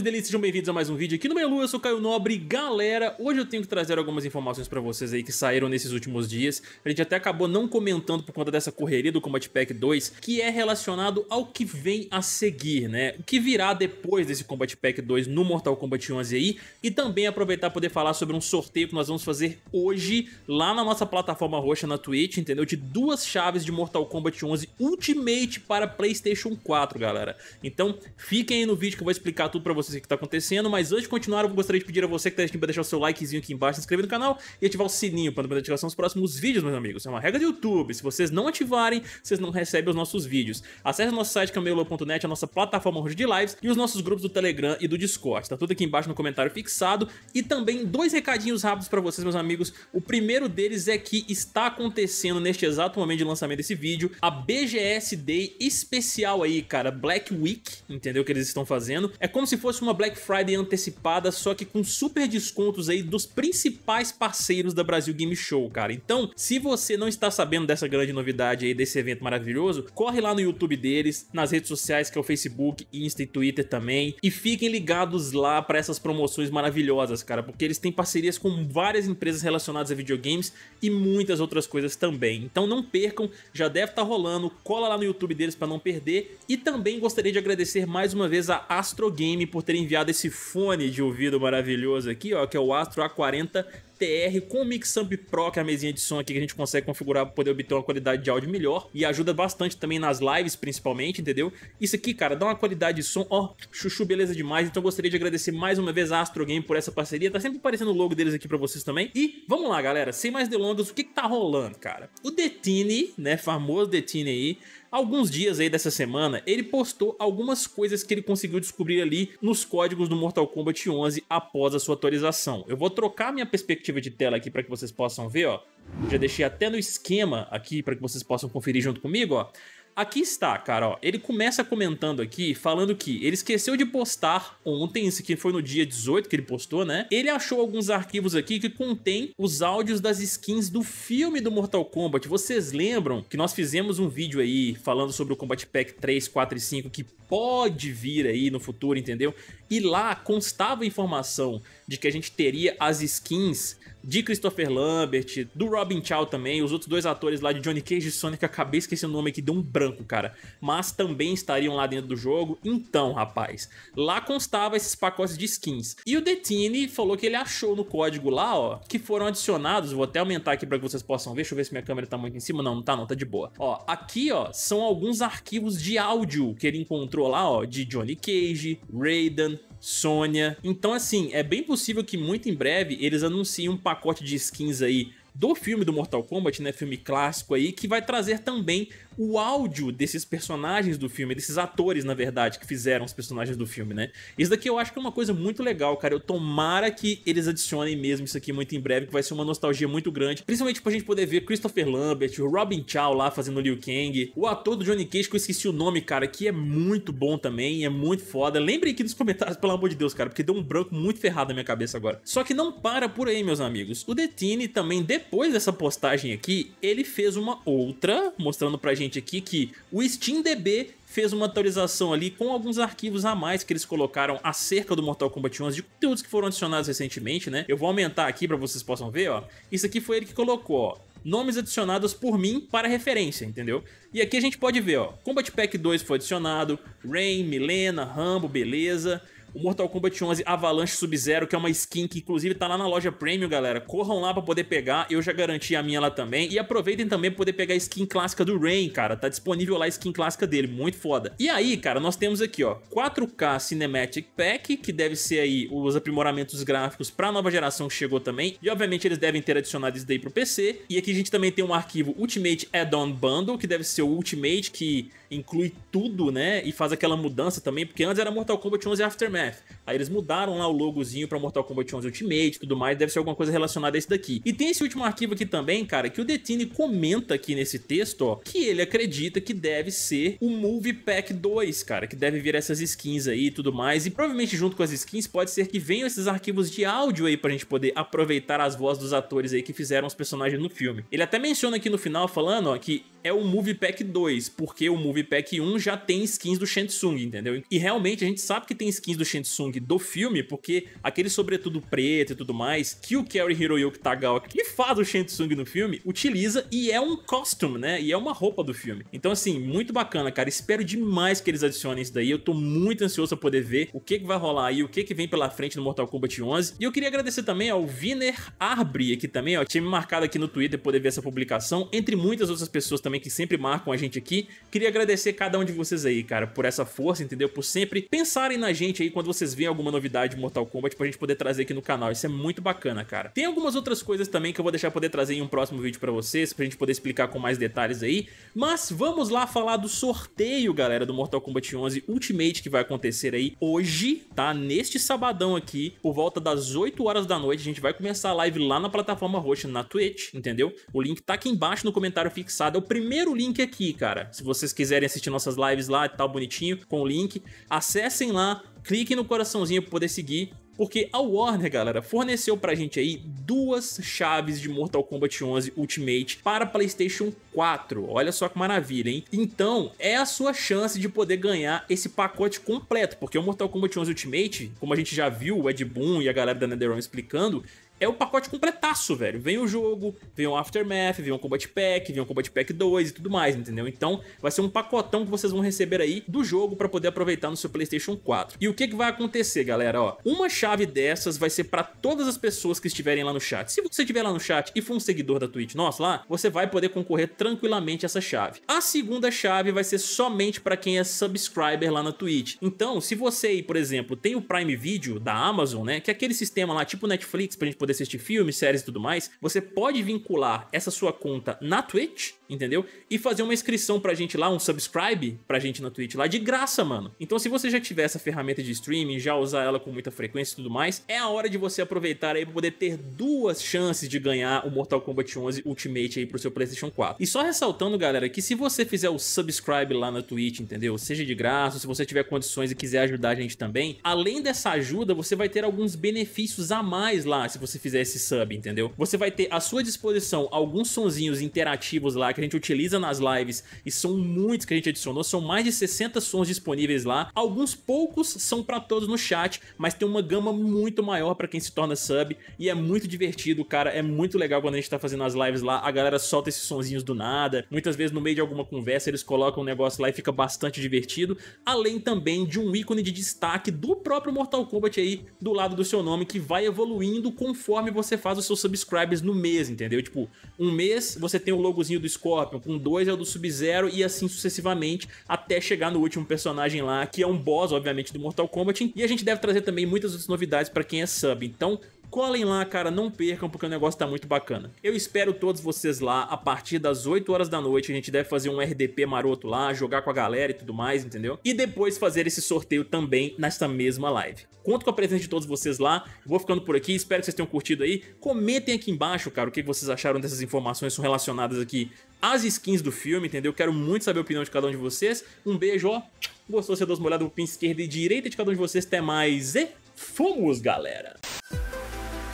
delícias, sejam bem-vindos a mais um vídeo aqui no Melu, eu sou Caio Nobre. Galera, hoje eu tenho que trazer algumas informações pra vocês aí que saíram nesses últimos dias. A gente até acabou não comentando por conta dessa correria do Combat Pack 2, que é relacionado ao que vem a seguir, né? O que virá depois desse Combat Pack 2 no Mortal Kombat 11 aí. E também aproveitar pra poder falar sobre um sorteio que nós vamos fazer hoje lá na nossa plataforma roxa na Twitch, entendeu? De duas chaves de Mortal Kombat 11 Ultimate para Playstation 4, galera. Então, fiquem aí no vídeo que eu vou explicar tudo pra vocês vocês o que está acontecendo, mas antes de continuar, eu gostaria de pedir a você que está para deixar o seu likezinho aqui embaixo, se inscrever no canal e ativar o sininho para não perder a notificação dos próximos vídeos, meus amigos. É uma regra do YouTube, se vocês não ativarem, vocês não recebem os nossos vídeos. Acesse o nosso site camelo.net, a nossa plataforma hoje de lives e os nossos grupos do Telegram e do Discord. Tá tudo aqui embaixo no comentário fixado e também dois recadinhos rápidos para vocês, meus amigos. O primeiro deles é que está acontecendo neste exato momento de lançamento desse vídeo a BGS Day especial aí, cara, Black Week, entendeu o que eles estão fazendo? É como se fosse fosse uma Black Friday antecipada, só que com super descontos aí dos principais parceiros da Brasil Game Show, cara. Então, se você não está sabendo dessa grande novidade aí, desse evento maravilhoso, corre lá no YouTube deles, nas redes sociais que é o Facebook, Insta e Twitter também, e fiquem ligados lá para essas promoções maravilhosas, cara, porque eles têm parcerias com várias empresas relacionadas a videogames e muitas outras coisas também. Então não percam, já deve estar tá rolando, cola lá no YouTube deles para não perder. E também gostaria de agradecer mais uma vez a Astro Game por por ter enviado esse fone de ouvido maravilhoso aqui, ó, que é o Astro A40 TR com o Mixamp Pro, que é a mesinha de som aqui que a gente consegue configurar para poder obter uma qualidade de áudio melhor e ajuda bastante também nas lives principalmente, entendeu? Isso aqui, cara, dá uma qualidade de som, ó, chuchu, beleza demais. Então gostaria de agradecer mais uma vez a Astro Game por essa parceria. Tá sempre aparecendo o logo deles aqui para vocês também. E vamos lá, galera, sem mais delongas, o que, que tá rolando, cara? O Detine, né, famoso Detine aí, alguns dias aí dessa semana, ele postou algumas coisas que ele conseguiu descobrir ali nos códigos do Mortal Kombat 11 após a sua atualização. Eu vou trocar minha perspectiva perspectiva de tela aqui para que vocês possam ver, ó. Já deixei até no esquema aqui para que vocês possam conferir junto comigo, ó. Aqui está, cara, ó. Ele começa comentando aqui, falando que ele esqueceu de postar ontem, isso aqui foi no dia 18 que ele postou, né? Ele achou alguns arquivos aqui que contém os áudios das skins do filme do Mortal Kombat. Vocês lembram que nós fizemos um vídeo aí falando sobre o Combat Pack 3, 4 e 5 que pode vir aí no futuro, entendeu? E lá constava a informação de que a gente teria as skins de Christopher Lambert, do Robin Chow também, os outros dois atores lá de Johnny Cage e Sonic, acabei esquecendo o nome aqui, deu um branco, cara. Mas também estariam lá dentro do jogo. Então, rapaz, lá constava esses pacotes de skins. E o Detini falou que ele achou no código lá, ó, que foram adicionados, vou até aumentar aqui para que vocês possam ver, deixa eu ver se minha câmera tá muito em cima, não, não tá não, tá de boa. Ó, aqui, ó, são alguns arquivos de áudio que ele encontrou entrou lá, ó, de Johnny Cage, Raiden, Sônia. Então, assim, é bem possível que muito em breve eles anunciem um pacote de skins aí do filme do Mortal Kombat, né, filme clássico aí, que vai trazer também o áudio desses personagens do filme, desses atores, na verdade, que fizeram os personagens do filme, né? Isso daqui eu acho que é uma coisa muito legal, cara. Eu tomara que eles adicionem mesmo isso aqui muito em breve, que vai ser uma nostalgia muito grande. Principalmente pra gente poder ver Christopher Lambert, o Robin Chow lá fazendo Liu Kang, o ator do Johnny Cage, que eu esqueci o nome, cara, que é muito bom também, é muito foda. Lembrem aqui nos comentários, pelo amor de Deus, cara, porque deu um branco muito ferrado na minha cabeça agora. Só que não para por aí, meus amigos. O Detini também, depois dessa postagem aqui, ele fez uma outra, mostrando pra gente gente aqui que o SteamDB fez uma atualização ali com alguns arquivos a mais que eles colocaram acerca do Mortal Kombat 11, de conteúdos que foram adicionados recentemente, né? Eu vou aumentar aqui para vocês possam ver, ó. Isso aqui foi ele que colocou, ó. Nomes adicionados por mim para referência, entendeu? E aqui a gente pode ver, ó. Combat Pack 2 foi adicionado, Rain, Milena, Rambo, beleza o Mortal Kombat 11 Avalanche Sub-Zero, que é uma skin que inclusive tá lá na loja Premium, galera. Corram lá para poder pegar, eu já garanti a minha lá também. E aproveitem também pra poder pegar a skin clássica do Rain, cara. Tá disponível lá a skin clássica dele, muito foda. E aí, cara, nós temos aqui, ó, 4K Cinematic Pack, que deve ser aí os aprimoramentos gráficos pra nova geração que chegou também. E obviamente eles devem ter adicionado isso daí pro PC. E aqui a gente também tem um arquivo Ultimate Add-on Bundle, que deve ser o Ultimate, que inclui tudo, né? E faz aquela mudança também, porque antes era Mortal Kombat 11 Aftermath. Aftermath. Aí eles mudaram lá o logozinho pra Mortal Kombat 11 Ultimate e tudo mais, deve ser alguma coisa relacionada a esse daqui. E tem esse último arquivo aqui também, cara, que o Detine comenta aqui nesse texto, ó, que ele acredita que deve ser o Movie Pack 2, cara, que deve vir essas skins aí e tudo mais, e provavelmente junto com as skins pode ser que venham esses arquivos de áudio aí pra gente poder aproveitar as vozes dos atores aí que fizeram os personagens no filme. Ele até menciona aqui no final, falando, ó, que é o Movie Pack 2, porque o Movie Pack 1 já tem skins do Shensung, entendeu? E realmente a gente sabe que tem skins do Shensung do filme, porque aquele sobretudo preto e tudo mais, que o Kerry Hiroyuki Tagawa, que faz o Shensung no filme, utiliza e é um costume, né? E é uma roupa do filme. Então assim, muito bacana, cara. Espero demais que eles adicionem isso daí. Eu tô muito ansioso pra poder ver o que que vai rolar aí, o que que vem pela frente no Mortal Kombat 11. E eu queria agradecer também ao Viner Arbre aqui também, ó. Tinha me marcado aqui no Twitter poder ver essa publicação, entre muitas outras pessoas também também que sempre marcam a gente aqui. Queria agradecer cada um de vocês aí, cara, por essa força, entendeu? Por sempre pensarem na gente aí quando vocês veem alguma novidade de Mortal Kombat pra gente poder trazer aqui no canal. Isso é muito bacana, cara. Tem algumas outras coisas também que eu vou deixar poder trazer em um próximo vídeo pra vocês, pra gente poder explicar com mais detalhes aí. Mas vamos lá falar do sorteio, galera, do Mortal Kombat 11 Ultimate que vai acontecer aí hoje, tá? Neste sabadão aqui, por volta das 8 horas da noite, a gente vai começar a live lá na plataforma roxa, na Twitch, entendeu? O link tá aqui embaixo no comentário fixado, é o primeiro primeiro link aqui, cara. Se vocês quiserem assistir nossas lives lá e tá tal, bonitinho, com o link, acessem lá, cliquem no coraçãozinho para poder seguir. Porque a Warner, galera, forneceu pra gente aí duas chaves de Mortal Kombat 11 Ultimate para PlayStation 4. Olha só que maravilha, hein? Então, é a sua chance de poder ganhar esse pacote completo, porque o Mortal Kombat 11 Ultimate, como a gente já viu o Ed Boon e a galera da NetherRealm explicando, é o pacote completaço, velho. Vem o jogo, vem o Aftermath, vem o Combat Pack, vem o Combat Pack 2 e tudo mais, entendeu? Então vai ser um pacotão que vocês vão receber aí do jogo para poder aproveitar no seu PlayStation 4. E o que, que vai acontecer, galera? Ó, uma chave dessas vai ser para todas as pessoas que estiverem lá no chat. Se você estiver lá no chat e for um seguidor da Twitch nossa lá, você vai poder concorrer tranquilamente a essa chave. A segunda chave vai ser somente para quem é subscriber lá na Twitch. Então, se você aí, por exemplo, tem o Prime Video da Amazon, né, que é aquele sistema lá tipo Netflix pra gente poder poder assistir filmes, séries e tudo mais, você pode vincular essa sua conta na Twitch, entendeu? E fazer uma inscrição pra gente lá, um subscribe pra gente na Twitch lá, de graça, mano. Então se você já tiver essa ferramenta de streaming, já usar ela com muita frequência e tudo mais, é a hora de você aproveitar aí pra poder ter duas chances de ganhar o Mortal Kombat 11 Ultimate aí pro seu PlayStation 4. E só ressaltando, galera, que se você fizer o subscribe lá na Twitch, entendeu? Seja de graça, se você tiver condições e quiser ajudar a gente também, além dessa ajuda, você vai ter alguns benefícios a mais lá, se você fizer esse sub, entendeu? Você vai ter à sua disposição alguns sonzinhos interativos lá que a gente utiliza nas lives e são muitos que a gente adicionou, são mais de 60 sons disponíveis lá. Alguns poucos são para todos no chat, mas tem uma gama muito maior para quem se torna sub e é muito divertido, cara, é muito legal quando a gente tá fazendo as lives lá, a galera solta esses sonzinhos do nada, muitas vezes no meio de alguma conversa eles colocam um negócio lá e fica bastante divertido, além também de um ícone de destaque do próprio Mortal Kombat aí do lado do seu nome que vai evoluindo conforme conforme você faz os seus subscribers no mês, entendeu? Tipo, um mês você tem o logozinho do Scorpion, com dois é o do Sub-Zero e assim sucessivamente, até chegar no último personagem lá, que é um boss, obviamente, do Mortal Kombat. E a gente deve trazer também muitas outras novidades para quem é sub. Então, Colhem lá, cara, não percam porque o negócio tá muito bacana. Eu espero todos vocês lá a partir das 8 horas da noite. A gente deve fazer um RDP maroto lá, jogar com a galera e tudo mais, entendeu? E depois fazer esse sorteio também nesta mesma live. Conto com a presença de todos vocês lá. Vou ficando por aqui, espero que vocês tenham curtido aí. Comentem aqui embaixo, cara, o que vocês acharam dessas informações relacionadas aqui às skins do filme, entendeu? Quero muito saber a opinião de cada um de vocês. Um beijo, ó. Gostou, você dá uma olhada no pin esquerda e direita de cada um de vocês. Até mais e fomos, galera!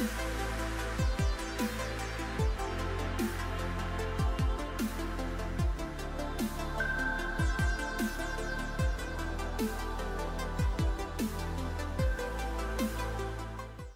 soon.